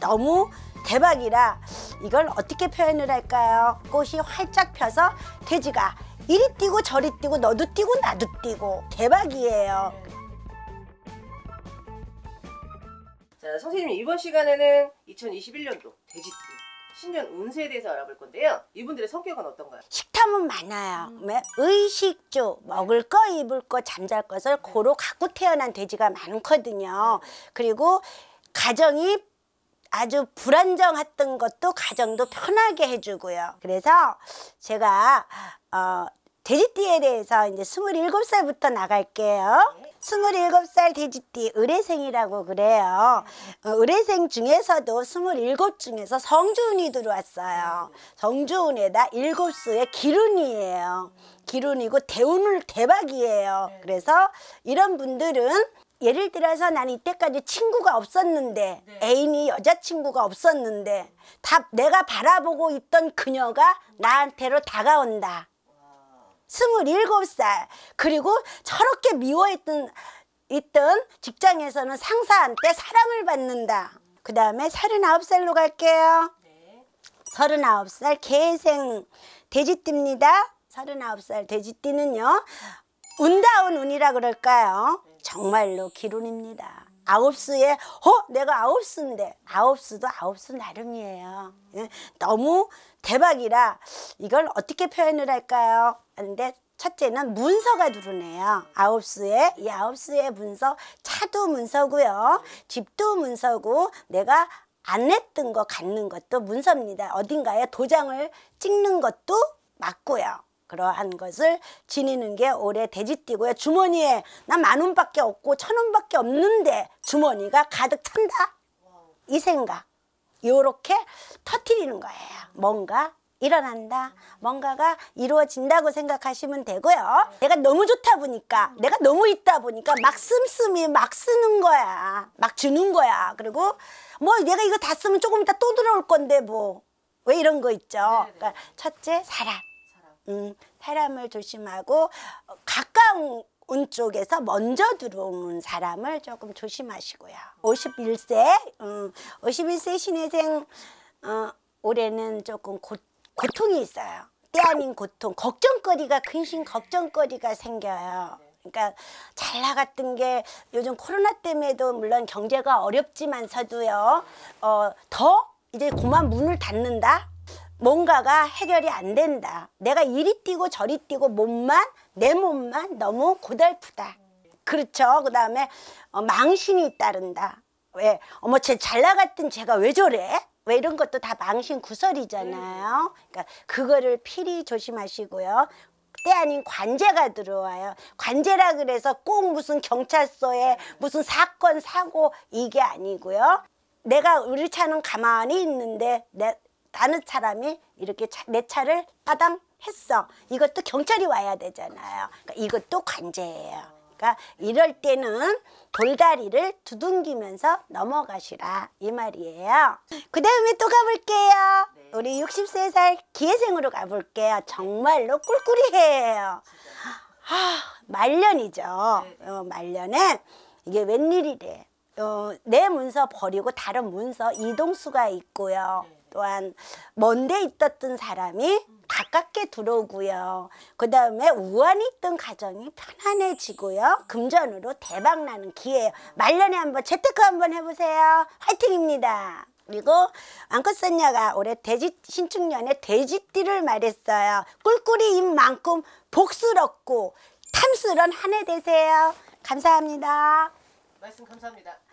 너무 대박이라 이걸 어떻게 표현을 할까요? 꽃이 활짝 펴서 돼지가 이리 뛰고 저리 뛰고 너도 뛰고 나도 뛰고 대박이에요. 자 선생님 이번 시간에는 2021년도 돼지띠 신년 운세에 대해서 알아볼 건데요. 이분들의 성격은 어떤가요? 식탐은 많아요. 음. 왜? 의식주, 먹을 거, 입을 거, 잠잘 것을 네. 고로 갖고 태어난 돼지가 많거든요. 네. 그리고 가정이 아주 불안정했던 것도 가정도 편하게 해주고요. 그래서 제가 어, 돼지띠에 대해서 이제 스물일곱 살부터 나갈게요. 스물일곱 살 돼지띠 의뢰생이라고 그래요. 어, 의뢰생 중에서도 스물일곱 중에서 성주운이 들어왔어요. 성주운에다 일곱 수의 기운이에요 기운이고 대운을 대박이에요. 그래서 이런 분들은 예를 들어서 난 이때까지 친구가 없었는데 네. 애인이 여자친구가 없었는데 다 내가 바라보고 있던 그녀가 나한테로 다가온다. 2 7살 그리고 저렇게 미워했던 있던 직장에서는 상사한테 사랑을 받는다. 그 다음에 3 9 살로 갈게요. 네. 서른아살 개생 돼지띠입니다. 3 9살 돼지띠는요. 운다운 운이라 그럴까요? 정말로 기론입니다 아홉 수에 어 내가 아홉 수인데 아홉 수도 아홉 수 나름이에요. 너무 대박이라 이걸 어떻게 표현을 할까요? 근데 첫째는 문서가 두르네요. 아홉 수에 이 아홉 수의 문서 차도 문서고요. 집도 문서고 내가 안했던거 갖는 것도 문서입니다. 어딘가에 도장을 찍는 것도 맞고요. 그러한 것을 지니는 게 올해 돼지띠고요. 주머니에 나 만 원밖에 없고 천 원밖에 없는데 주머니가 가득 찬다. 이 생각. 요렇게 터트리는 거예요. 뭔가 일어난다. 뭔가가 이루어진다고 생각하시면 되고요. 내가 너무 좋다 보니까 내가 너무 있다 보니까 막 씀씀이 막 쓰는 거야. 막 주는 거야. 그리고 뭐 내가 이거 다 쓰면 조금 이따 또 들어올 건데 뭐. 왜 이런 거 있죠. 네, 네. 그러니까 첫째 사람. 음, 사람을 조심하고 어, 가까운 운 쪽에서 먼저 들어오는 사람을 조금 조심하시고요. 51세, 음, 51세 신혜생 어, 올해는 조금 고, 고통이 있어요. 때 아닌 고통, 걱정거리가 근심 걱정거리가 생겨요. 그러니까 잘 나갔던 게 요즘 코로나 때문에도 물론 경제가 어렵지만서도요. 어, 더 이제 고만 문을 닫는다. 뭔가가 해결이 안 된다. 내가 이리 뛰고 저리 뛰고 몸만 내 몸만 너무 고달프다. 그렇죠. 그 다음에 어, 망신이 따른다. 왜 어머 쟤 잘 나갔던 제가 왜 저래? 왜 이런 것도 다 망신 구설이잖아요. 음. 그러니까 그거를 필히 조심하시고요. 때 아닌 관제가 들어와요. 관제라 그래서 꼭 무슨 경찰서에 무슨 사건 사고 이게 아니고요. 내가 의리 차는 가만히 있는데 내, 다른 사람이 이렇게 차, 내 차를 빠당 했어. 이것도 경찰이 와야 되잖아요. 그러니까 이것도 관제예요. 그러니까 이럴 때는 돌다리를 두둥기면서 넘어가시라 이 말이에요 그 다음에 또 가볼게요 네. 우리 6세살 기회생으로 가볼게요 정말로 꿀꿀이해요 아, 말년이죠 네. 어, 말년에 이게 웬일이래 어, 내 문서 버리고 다른 문서 이동수가 있고요 네. 또한 먼데 있었던 사람이 가깝게 들어오고요. 그 다음에 우한이 있던 가정이 편안해지고요. 금전으로 대박나는 기회예요. 말년에 한번 재테크 한번 해보세요. 화이팅입니다. 그리고 앙컷선녀가 올해 돼지 신축년에 돼지띠를 말했어요. 꿀꿀이입 만큼 복스럽고 탐스런 한해 되세요. 감사합니다. 말씀 감사합니다.